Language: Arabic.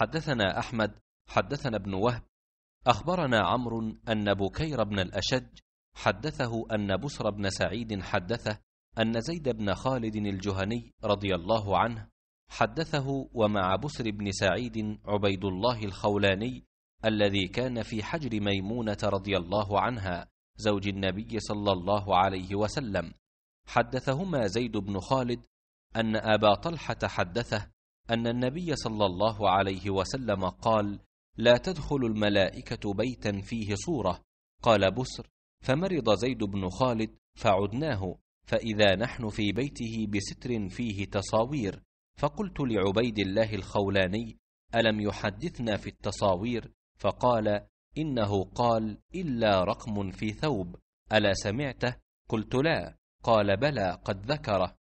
حدثنا أحمد حدثنا ابن وهب أخبرنا عمرو أن بكير بن الأشج حدثه أن بسر بن سعيد حدثه أن زيد بن خالد الجهني رضي الله عنه حدثه ومع بسر بن سعيد عبيد الله الخولاني الذي كان في حجر ميمونة رضي الله عنها زوج النبي صلى الله عليه وسلم حدثهما زيد بن خالد أن أبا طلحة حدثه أن النبي صلى الله عليه وسلم قال لا تدخل الملائكة بيتا فيه صورة قال بسر فمرض زيد بن خالد فعدناه فإذا نحن في بيته بستر فيه تصاوير فقلت لعبيد الله الخولاني ألم يحدثنا في التصاوير فقال إنه قال إلا رقم في ثوب ألا سمعته قلت لا قال بلى قد ذكره